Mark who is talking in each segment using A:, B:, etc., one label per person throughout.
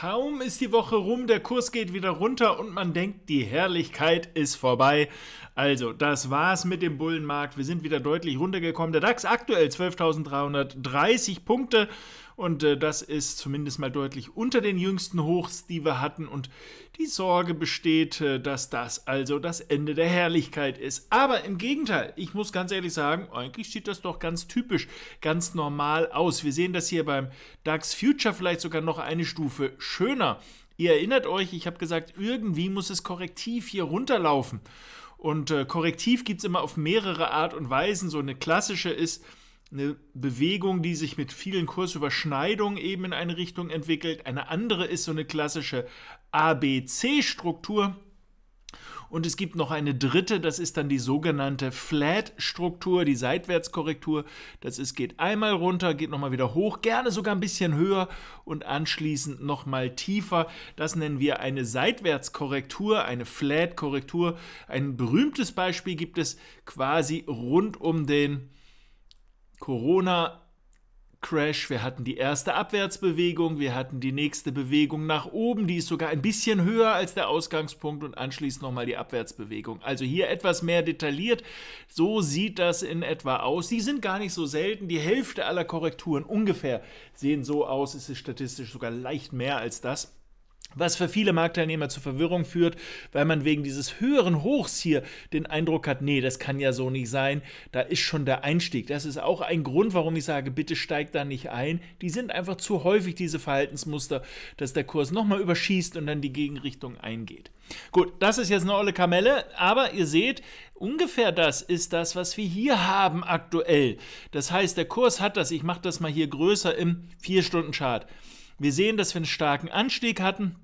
A: Kaum ist die Woche rum, der Kurs geht wieder runter und man denkt, die Herrlichkeit ist vorbei. Also, das war's mit dem Bullenmarkt. Wir sind wieder deutlich runtergekommen. Der DAX aktuell 12.330 Punkte. Und äh, das ist zumindest mal deutlich unter den jüngsten Hochs, die wir hatten. Und die Sorge besteht, äh, dass das also das Ende der Herrlichkeit ist. Aber im Gegenteil, ich muss ganz ehrlich sagen, eigentlich sieht das doch ganz typisch, ganz normal aus. Wir sehen das hier beim DAX Future vielleicht sogar noch eine Stufe schöner. Ihr erinnert euch, ich habe gesagt, irgendwie muss es korrektiv hier runterlaufen. Und äh, korrektiv gibt es immer auf mehrere Art und Weisen. So eine klassische ist, eine Bewegung, die sich mit vielen Kursüberschneidungen eben in eine Richtung entwickelt. Eine andere ist so eine klassische ABC-Struktur. Und es gibt noch eine dritte, das ist dann die sogenannte Flat-Struktur, die Seitwärtskorrektur. Das ist, geht einmal runter, geht nochmal wieder hoch, gerne sogar ein bisschen höher und anschließend nochmal tiefer. Das nennen wir eine Seitwärtskorrektur, eine Flat-Korrektur. Ein berühmtes Beispiel gibt es quasi rund um den Corona-Crash, wir hatten die erste Abwärtsbewegung, wir hatten die nächste Bewegung nach oben, die ist sogar ein bisschen höher als der Ausgangspunkt und anschließend nochmal die Abwärtsbewegung. Also hier etwas mehr detailliert. So sieht das in etwa aus. Die sind gar nicht so selten. Die Hälfte aller Korrekturen ungefähr sehen so aus. Es ist statistisch sogar leicht mehr als das was für viele Marktteilnehmer zu Verwirrung führt, weil man wegen dieses höheren Hochs hier den Eindruck hat, nee, das kann ja so nicht sein, da ist schon der Einstieg. Das ist auch ein Grund, warum ich sage, bitte steigt da nicht ein. Die sind einfach zu häufig, diese Verhaltensmuster, dass der Kurs nochmal überschießt und dann die Gegenrichtung eingeht. Gut, das ist jetzt eine olle Kamelle, aber ihr seht, ungefähr das ist das, was wir hier haben aktuell. Das heißt, der Kurs hat das, ich mache das mal hier größer im 4-Stunden-Chart. Wir sehen, dass wir einen starken Anstieg hatten,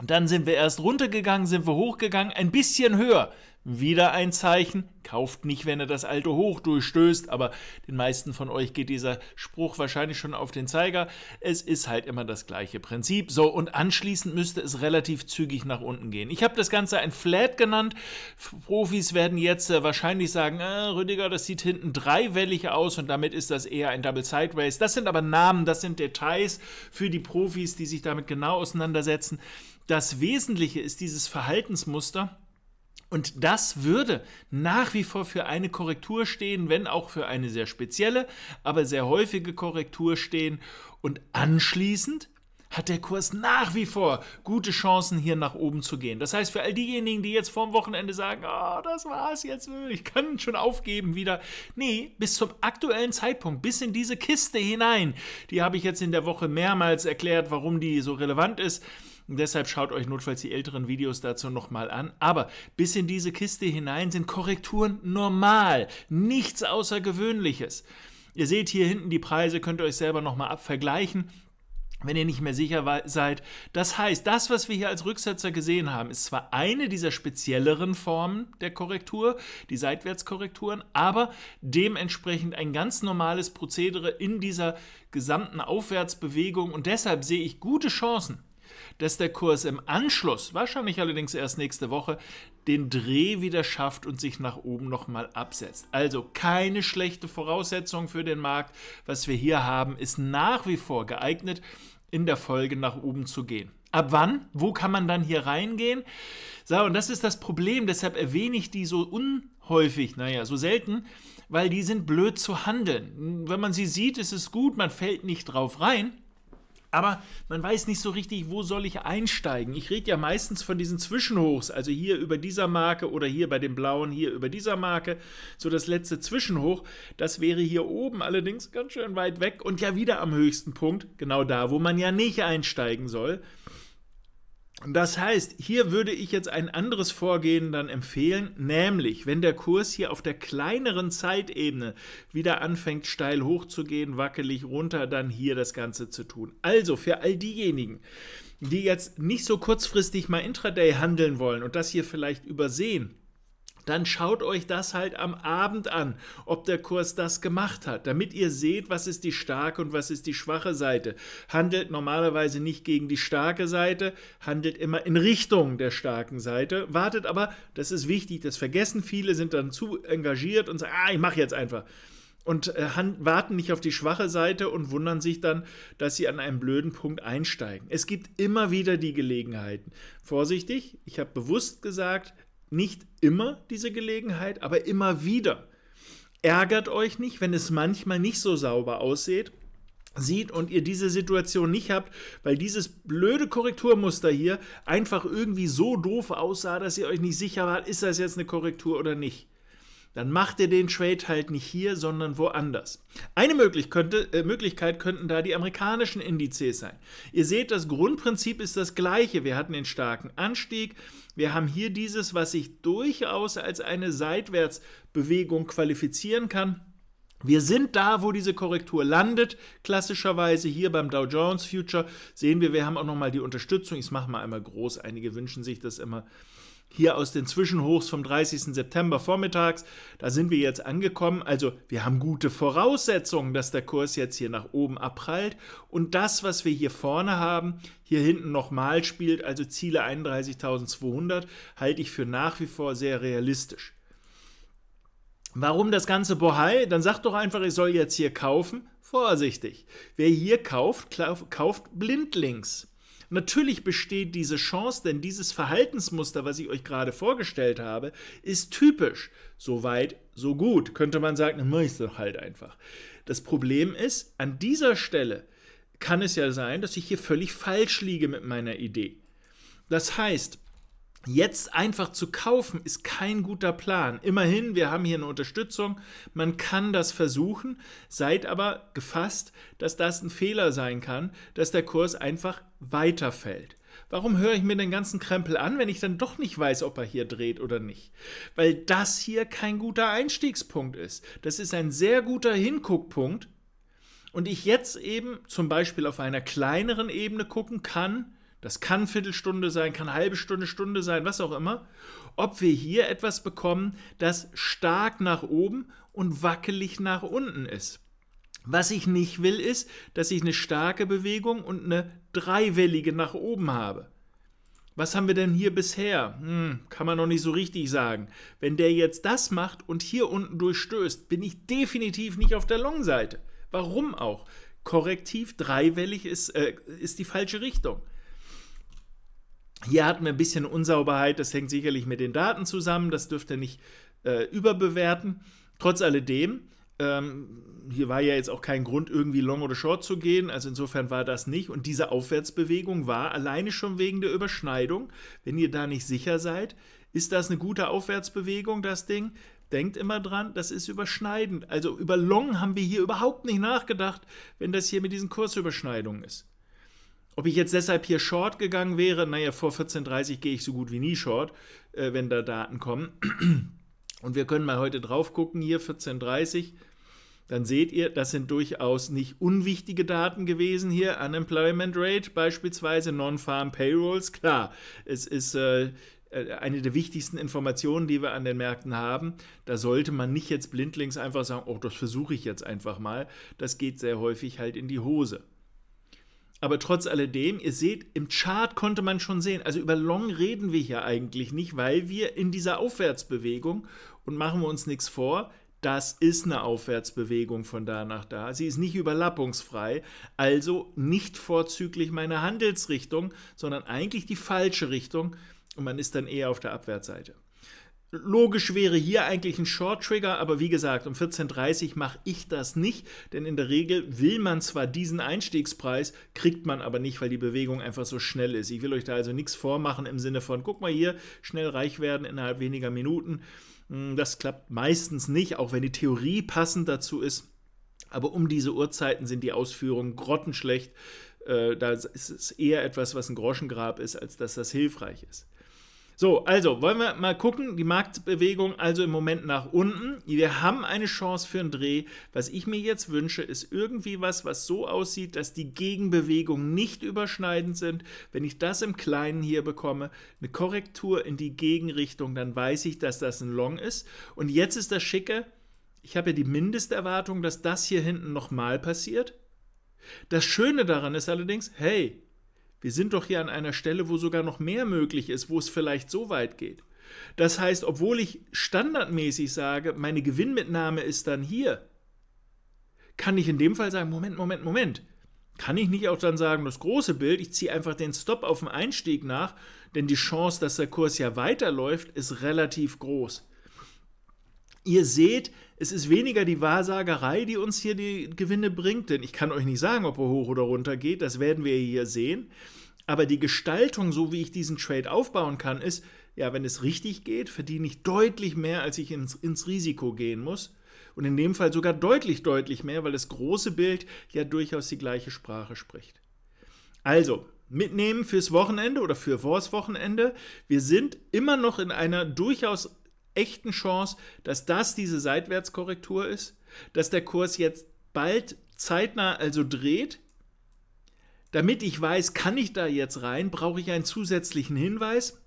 A: und dann sind wir erst runtergegangen, sind wir hochgegangen, ein bisschen höher. Wieder ein Zeichen, kauft nicht, wenn ihr das alte hoch durchstößt, aber den meisten von euch geht dieser Spruch wahrscheinlich schon auf den Zeiger. Es ist halt immer das gleiche Prinzip. So, und anschließend müsste es relativ zügig nach unten gehen. Ich habe das Ganze ein Flat genannt. Profis werden jetzt äh, wahrscheinlich sagen, äh, Rüdiger, das sieht hinten dreiwellig aus und damit ist das eher ein Double Sideways. Das sind aber Namen, das sind Details für die Profis, die sich damit genau auseinandersetzen. Das Wesentliche ist dieses Verhaltensmuster. Und das würde nach wie vor für eine Korrektur stehen, wenn auch für eine sehr spezielle, aber sehr häufige Korrektur stehen. Und anschließend hat der Kurs nach wie vor gute Chancen, hier nach oben zu gehen. Das heißt, für all diejenigen, die jetzt vorm Wochenende sagen, oh, das war's jetzt, ich kann schon aufgeben wieder. Nee, bis zum aktuellen Zeitpunkt, bis in diese Kiste hinein, die habe ich jetzt in der Woche mehrmals erklärt, warum die so relevant ist deshalb schaut euch notfalls die älteren Videos dazu nochmal an. Aber bis in diese Kiste hinein sind Korrekturen normal, nichts Außergewöhnliches. Ihr seht hier hinten die Preise, könnt ihr euch selber nochmal abvergleichen wenn ihr nicht mehr sicher seid. Das heißt, das, was wir hier als Rücksetzer gesehen haben, ist zwar eine dieser spezielleren Formen der Korrektur, die Seitwärtskorrekturen, aber dementsprechend ein ganz normales Prozedere in dieser gesamten Aufwärtsbewegung und deshalb sehe ich gute Chancen dass der Kurs im Anschluss, wahrscheinlich allerdings erst nächste Woche, den Dreh wieder schafft und sich nach oben nochmal absetzt. Also keine schlechte Voraussetzung für den Markt. Was wir hier haben, ist nach wie vor geeignet, in der Folge nach oben zu gehen. Ab wann? Wo kann man dann hier reingehen? So, und das ist das Problem, deshalb erwähne ich die so unhäufig, naja, so selten, weil die sind blöd zu handeln. Wenn man sie sieht, ist es gut, man fällt nicht drauf rein, aber man weiß nicht so richtig, wo soll ich einsteigen. Ich rede ja meistens von diesen Zwischenhochs, also hier über dieser Marke oder hier bei den blauen, hier über dieser Marke. So das letzte Zwischenhoch, das wäre hier oben allerdings ganz schön weit weg und ja wieder am höchsten Punkt, genau da, wo man ja nicht einsteigen soll. Das heißt, hier würde ich jetzt ein anderes Vorgehen dann empfehlen, nämlich wenn der Kurs hier auf der kleineren Zeitebene wieder anfängt, steil hochzugehen, wackelig runter, dann hier das Ganze zu tun. Also für all diejenigen, die jetzt nicht so kurzfristig mal Intraday handeln wollen und das hier vielleicht übersehen, dann schaut euch das halt am Abend an, ob der Kurs das gemacht hat, damit ihr seht, was ist die starke und was ist die schwache Seite. Handelt normalerweise nicht gegen die starke Seite, handelt immer in Richtung der starken Seite, wartet aber, das ist wichtig, das vergessen viele, sind dann zu engagiert und sagen, ah, ich mache jetzt einfach. Und äh, warten nicht auf die schwache Seite und wundern sich dann, dass sie an einem blöden Punkt einsteigen. Es gibt immer wieder die Gelegenheiten. Vorsichtig, ich habe bewusst gesagt, nicht immer diese Gelegenheit, aber immer wieder. Ärgert euch nicht, wenn es manchmal nicht so sauber aussieht sieht und ihr diese Situation nicht habt, weil dieses blöde Korrekturmuster hier einfach irgendwie so doof aussah, dass ihr euch nicht sicher wart, ist das jetzt eine Korrektur oder nicht dann macht er den Trade halt nicht hier, sondern woanders. Eine möglich könnte, äh, Möglichkeit könnten da die amerikanischen Indizes sein. Ihr seht, das Grundprinzip ist das gleiche. Wir hatten den starken Anstieg. Wir haben hier dieses, was sich durchaus als eine Seitwärtsbewegung qualifizieren kann. Wir sind da, wo diese Korrektur landet. Klassischerweise hier beim Dow Jones Future sehen wir, wir haben auch nochmal die Unterstützung. Ich mache mal einmal groß. Einige wünschen sich das immer hier aus den Zwischenhochs vom 30. September vormittags. Da sind wir jetzt angekommen. Also wir haben gute Voraussetzungen, dass der Kurs jetzt hier nach oben abprallt. Und das, was wir hier vorne haben, hier hinten nochmal spielt, also Ziele 31.200, halte ich für nach wie vor sehr realistisch. Warum das ganze Bohai? Dann sagt doch einfach, ich soll jetzt hier kaufen. Vorsichtig. Wer hier kauft, kauft blindlings. Natürlich besteht diese Chance, denn dieses Verhaltensmuster, was ich euch gerade vorgestellt habe, ist typisch. So weit, so gut. Könnte man sagen, dann mache ich es doch halt einfach. Das Problem ist, an dieser Stelle kann es ja sein, dass ich hier völlig falsch liege mit meiner Idee. Das heißt, Jetzt einfach zu kaufen ist kein guter Plan. Immerhin, wir haben hier eine Unterstützung. Man kann das versuchen. Seid aber gefasst, dass das ein Fehler sein kann, dass der Kurs einfach weiterfällt. Warum höre ich mir den ganzen Krempel an, wenn ich dann doch nicht weiß, ob er hier dreht oder nicht? Weil das hier kein guter Einstiegspunkt ist. Das ist ein sehr guter Hinguckpunkt. Und ich jetzt eben zum Beispiel auf einer kleineren Ebene gucken kann, das kann Viertelstunde sein, kann halbe Stunde, Stunde sein, was auch immer. Ob wir hier etwas bekommen, das stark nach oben und wackelig nach unten ist. Was ich nicht will, ist, dass ich eine starke Bewegung und eine dreiwellige nach oben habe. Was haben wir denn hier bisher? Hm, kann man noch nicht so richtig sagen. Wenn der jetzt das macht und hier unten durchstößt, bin ich definitiv nicht auf der Long-Seite. Warum auch? Korrektiv dreiwellig ist, äh, ist die falsche Richtung. Hier hatten wir ein bisschen Unsauberheit, das hängt sicherlich mit den Daten zusammen, das dürft ihr nicht äh, überbewerten. Trotz alledem, ähm, hier war ja jetzt auch kein Grund, irgendwie long oder short zu gehen, also insofern war das nicht. Und diese Aufwärtsbewegung war alleine schon wegen der Überschneidung, wenn ihr da nicht sicher seid, ist das eine gute Aufwärtsbewegung, das Ding? Denkt immer dran, das ist überschneidend. Also über Long haben wir hier überhaupt nicht nachgedacht, wenn das hier mit diesen Kursüberschneidungen ist. Ob ich jetzt deshalb hier short gegangen wäre, naja, vor 14.30 gehe ich so gut wie nie short, äh, wenn da Daten kommen. Und wir können mal heute drauf gucken, hier 14.30 dann seht ihr, das sind durchaus nicht unwichtige Daten gewesen hier. Unemployment Rate beispielsweise, Non-Farm Payrolls, klar, es ist äh, äh, eine der wichtigsten Informationen, die wir an den Märkten haben. Da sollte man nicht jetzt blindlings einfach sagen, oh, das versuche ich jetzt einfach mal. Das geht sehr häufig halt in die Hose. Aber trotz alledem, ihr seht, im Chart konnte man schon sehen, also über Long reden wir hier eigentlich nicht, weil wir in dieser Aufwärtsbewegung, und machen wir uns nichts vor, das ist eine Aufwärtsbewegung von da nach da. Sie ist nicht überlappungsfrei, also nicht vorzüglich meine Handelsrichtung, sondern eigentlich die falsche Richtung und man ist dann eher auf der Abwärtsseite. Logisch wäre hier eigentlich ein Short Trigger, aber wie gesagt, um 14.30 Uhr mache ich das nicht, denn in der Regel will man zwar diesen Einstiegspreis, kriegt man aber nicht, weil die Bewegung einfach so schnell ist. Ich will euch da also nichts vormachen im Sinne von, guck mal hier, schnell reich werden innerhalb weniger Minuten. Hm, das klappt meistens nicht, auch wenn die Theorie passend dazu ist. Aber um diese Uhrzeiten sind die Ausführungen grottenschlecht. Äh, da ist es eher etwas, was ein Groschengrab ist, als dass das hilfreich ist. So, also wollen wir mal gucken, die Marktbewegung also im Moment nach unten. Wir haben eine Chance für einen Dreh. Was ich mir jetzt wünsche, ist irgendwie was, was so aussieht, dass die Gegenbewegungen nicht überschneidend sind. Wenn ich das im Kleinen hier bekomme, eine Korrektur in die Gegenrichtung, dann weiß ich, dass das ein Long ist. Und jetzt ist das Schicke, ich habe ja die Mindesterwartung, dass das hier hinten nochmal passiert. Das Schöne daran ist allerdings, hey, wir sind doch hier an einer Stelle, wo sogar noch mehr möglich ist, wo es vielleicht so weit geht. Das heißt, obwohl ich standardmäßig sage, meine Gewinnmitnahme ist dann hier, kann ich in dem Fall sagen, Moment, Moment, Moment. Kann ich nicht auch dann sagen, das große Bild, ich ziehe einfach den Stop auf dem Einstieg nach, denn die Chance, dass der Kurs ja weiterläuft, ist relativ groß. Ihr seht, es ist weniger die Wahrsagerei, die uns hier die Gewinne bringt, denn ich kann euch nicht sagen, ob er hoch oder runter geht, das werden wir hier sehen. Aber die Gestaltung, so wie ich diesen Trade aufbauen kann, ist, ja, wenn es richtig geht, verdiene ich deutlich mehr, als ich ins, ins Risiko gehen muss. Und in dem Fall sogar deutlich, deutlich mehr, weil das große Bild ja durchaus die gleiche Sprache spricht. Also, mitnehmen fürs Wochenende oder für vors Wochenende. Wir sind immer noch in einer durchaus echten Chance, dass das diese Seitwärtskorrektur ist, dass der Kurs jetzt bald zeitnah also dreht, damit ich weiß, kann ich da jetzt rein, brauche ich einen zusätzlichen Hinweis.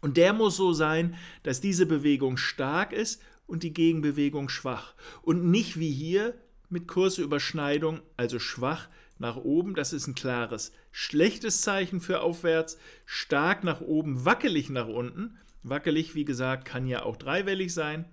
A: Und der muss so sein, dass diese Bewegung stark ist und die Gegenbewegung schwach. Und nicht wie hier mit Kursüberschneidung, also schwach nach oben. Das ist ein klares schlechtes Zeichen für aufwärts, stark nach oben, wackelig nach unten. Wackelig, wie gesagt, kann ja auch dreiwellig sein.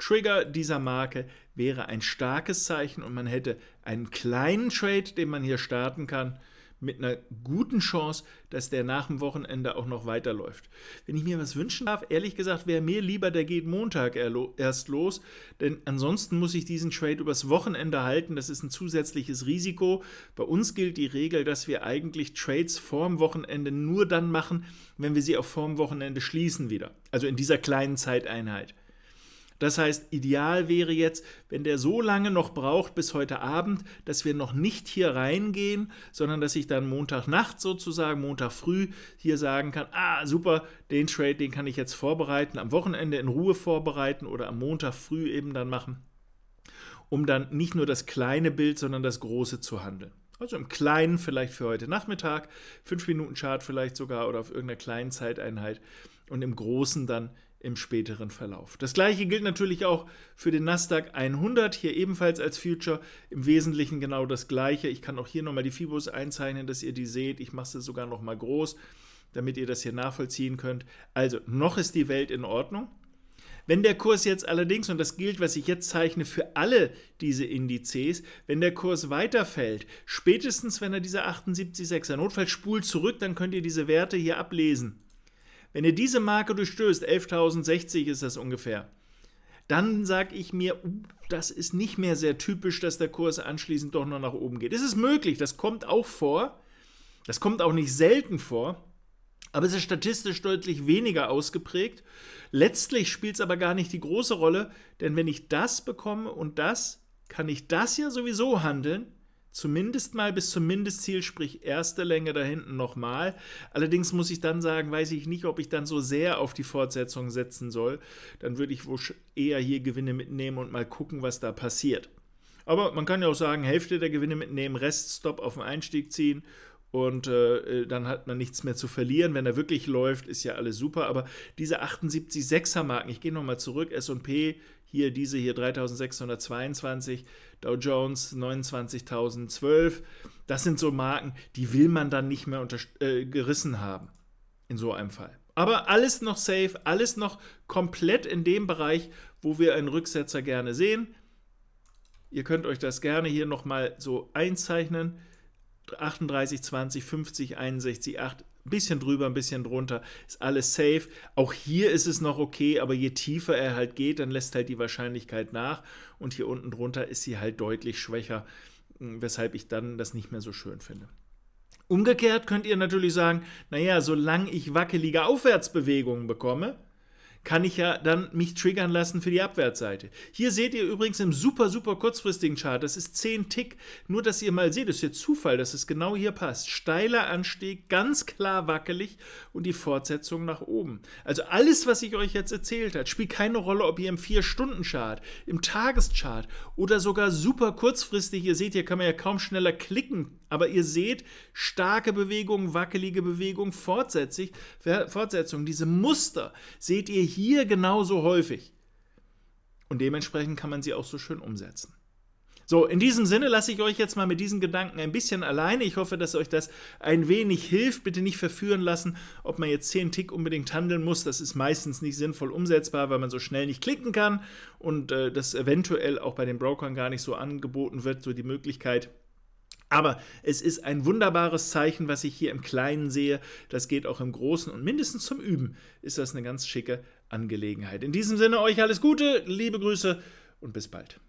A: Trigger dieser Marke wäre ein starkes Zeichen und man hätte einen kleinen Trade, den man hier starten kann mit einer guten Chance, dass der nach dem Wochenende auch noch weiterläuft. Wenn ich mir was wünschen darf, ehrlich gesagt, wäre mir lieber, der geht Montag erst los, denn ansonsten muss ich diesen Trade übers Wochenende halten. Das ist ein zusätzliches Risiko. Bei uns gilt die Regel, dass wir eigentlich Trades vorm Wochenende nur dann machen, wenn wir sie auch vorm Wochenende schließen wieder. Also in dieser kleinen Zeiteinheit. Das heißt, ideal wäre jetzt, wenn der so lange noch braucht bis heute Abend, dass wir noch nicht hier reingehen, sondern dass ich dann Montagnacht sozusagen, Montag früh hier sagen kann, ah super, den Trade, den kann ich jetzt vorbereiten, am Wochenende in Ruhe vorbereiten oder am Montag früh eben dann machen, um dann nicht nur das kleine Bild, sondern das große zu handeln. Also im Kleinen vielleicht für heute Nachmittag, 5 Minuten Chart vielleicht sogar oder auf irgendeiner kleinen Zeiteinheit und im Großen dann im späteren Verlauf. Das gleiche gilt natürlich auch für den Nasdaq 100, hier ebenfalls als Future, im Wesentlichen genau das gleiche. Ich kann auch hier nochmal die Fibos einzeichnen, dass ihr die seht. Ich mache sie sogar nochmal groß, damit ihr das hier nachvollziehen könnt. Also, noch ist die Welt in Ordnung. Wenn der Kurs jetzt allerdings, und das gilt, was ich jetzt zeichne, für alle diese Indizes, wenn der Kurs weiterfällt, spätestens wenn er diese 78,6er Notfall spult zurück, dann könnt ihr diese Werte hier ablesen wenn ihr diese Marke durchstößt, 11.060 ist das ungefähr, dann sage ich mir, uh, das ist nicht mehr sehr typisch, dass der Kurs anschließend doch noch nach oben geht. Es ist möglich, das kommt auch vor, das kommt auch nicht selten vor, aber es ist statistisch deutlich weniger ausgeprägt. Letztlich spielt es aber gar nicht die große Rolle, denn wenn ich das bekomme und das, kann ich das ja sowieso handeln zumindest mal bis zum Mindestziel, sprich erste Länge da hinten nochmal. Allerdings muss ich dann sagen, weiß ich nicht, ob ich dann so sehr auf die Fortsetzung setzen soll. Dann würde ich wohl eher hier Gewinne mitnehmen und mal gucken, was da passiert. Aber man kann ja auch sagen, Hälfte der Gewinne mitnehmen, Reststop auf den Einstieg ziehen und äh, äh, dann hat man nichts mehr zu verlieren. Wenn er wirklich läuft, ist ja alles super. Aber diese 786 er Marken, ich gehe nochmal zurück, SP, hier diese hier 3622, Dow Jones 29012, das sind so Marken, die will man dann nicht mehr äh, gerissen haben in so einem Fall. Aber alles noch safe, alles noch komplett in dem Bereich, wo wir einen Rücksetzer gerne sehen. Ihr könnt euch das gerne hier nochmal so einzeichnen. 38, 20, 50, 61, 8, ein bisschen drüber, ein bisschen drunter, ist alles safe. Auch hier ist es noch okay, aber je tiefer er halt geht, dann lässt halt die Wahrscheinlichkeit nach und hier unten drunter ist sie halt deutlich schwächer, hm, weshalb ich dann das nicht mehr so schön finde. Umgekehrt könnt ihr natürlich sagen, naja, solange ich wackelige Aufwärtsbewegungen bekomme, kann ich ja dann mich triggern lassen für die Abwärtsseite. Hier seht ihr übrigens im super, super kurzfristigen Chart, das ist 10 Tick, nur dass ihr mal seht, das ist jetzt Zufall, dass es genau hier passt. Steiler Anstieg, ganz klar wackelig und die Fortsetzung nach oben. Also alles, was ich euch jetzt erzählt habe, spielt keine Rolle, ob ihr im 4-Stunden-Chart, im Tageschart oder sogar super kurzfristig, ihr seht, hier kann man ja kaum schneller klicken, aber ihr seht, starke Bewegung, wackelige Bewegung, Fortsetzung, Fortsetzung, diese Muster seht ihr hier hier genauso häufig. Und dementsprechend kann man sie auch so schön umsetzen. So, in diesem Sinne lasse ich euch jetzt mal mit diesen Gedanken ein bisschen alleine. Ich hoffe, dass euch das ein wenig hilft. Bitte nicht verführen lassen, ob man jetzt 10 Tick unbedingt handeln muss. Das ist meistens nicht sinnvoll umsetzbar, weil man so schnell nicht klicken kann und äh, das eventuell auch bei den Brokern gar nicht so angeboten wird, so die Möglichkeit, aber es ist ein wunderbares Zeichen, was ich hier im Kleinen sehe. Das geht auch im Großen und mindestens zum Üben ist das eine ganz schicke Angelegenheit. In diesem Sinne euch alles Gute, liebe Grüße und bis bald.